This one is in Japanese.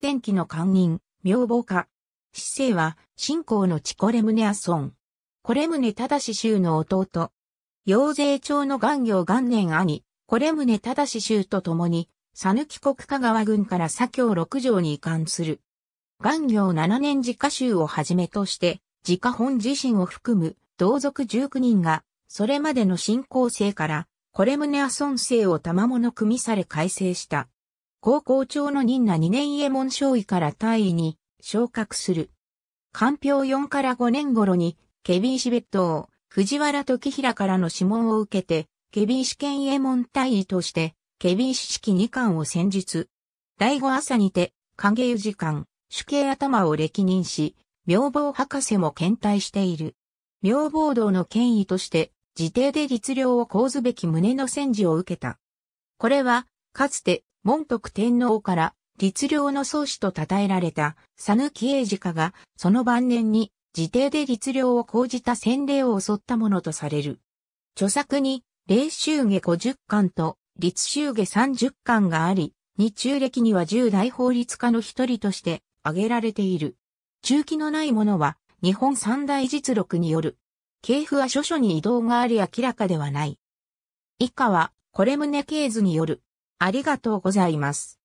天気の官人、明房化。死生は、信仰の地コレムネアソン。コレムネし州の弟。陽勢町の元行元年兄、コレムネし州と共に、佐抜国香川郡から左京六条に移管する。元行七年自家州をはじめとして、自家本自身を含む同族十九人が、それまでの信仰生から、コレムネアソン生を賜物組みされ改正した。高校長の任那2年家門少尉から大尉に昇格する。官票4から5年頃に、ケビー氏別当、藤原時平からの諮問を受けて、ケビー氏ケン。家門大尉として、ケビー氏式2巻を戦術。第5朝にて、影湯時間、主刑頭を歴任し、妙房博士も検体している。妙暴道の権威として、自邸で律令を講ずべき旨の戦時を受けた。これは、かつて、門徳天皇から律令の宗師と称えられた、佐抜英治家が、その晩年に、自邸で律令を講じた洗礼を襲ったものとされる。著作に、霊衆下五十巻と、律衆下三十巻があり、日中歴には十大法律家の一人として挙げられている。中期のないものは、日本三大実録による。系譜は諸書に移動があり明らかではない。以下は、これ宗系図による。ありがとうございます。